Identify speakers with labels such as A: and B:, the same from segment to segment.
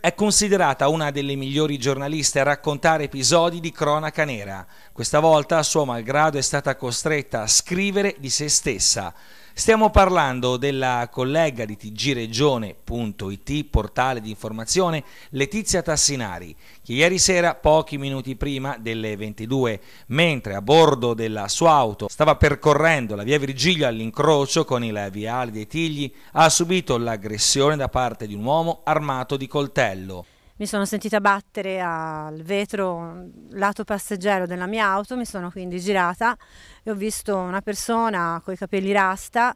A: È considerata una delle migliori giornaliste a raccontare episodi di cronaca nera. Questa volta, suo malgrado, è stata costretta a scrivere di se stessa. Stiamo parlando della collega di tgregione.it, portale di informazione, Letizia Tassinari, che ieri sera, pochi minuti prima delle 22, mentre a bordo della sua auto stava percorrendo la via Virgilio all'incrocio con il viale dei Tigli, ha subito l'aggressione da parte di un uomo armato di coltello
B: mi sono sentita battere al vetro lato passeggero della mia auto, mi sono quindi girata e ho visto una persona con i capelli rasta,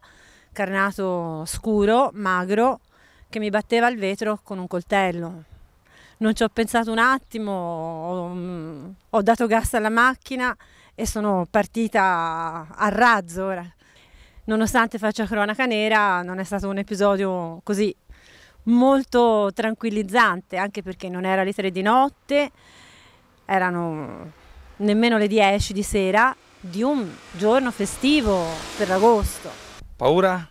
B: carnato scuro, magro, che mi batteva al vetro con un coltello. Non ci ho pensato un attimo, ho, mm, ho dato gas alla macchina e sono partita a razzo Nonostante faccia cronaca nera, non è stato un episodio così molto tranquillizzante, anche perché non era le 3 di notte, erano nemmeno le 10 di sera di un giorno festivo per agosto. Paura?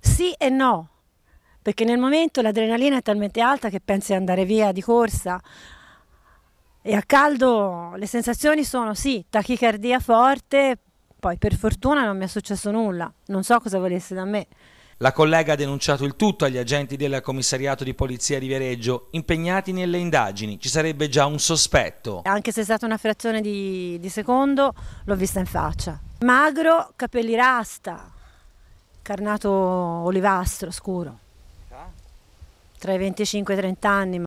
B: Sì e no, perché nel momento l'adrenalina è talmente alta che pensi di andare via di corsa e a caldo le sensazioni sono sì, tachicardia forte, poi per fortuna non mi è successo nulla, non so cosa volesse da me.
A: La collega ha denunciato il tutto agli agenti del commissariato di polizia di Viareggio impegnati nelle indagini. Ci sarebbe già un sospetto.
B: Anche se è stata una frazione di, di secondo, l'ho vista in faccia. Magro, capelli rasta, carnato olivastro scuro. Tra i 25 e i 30 anni.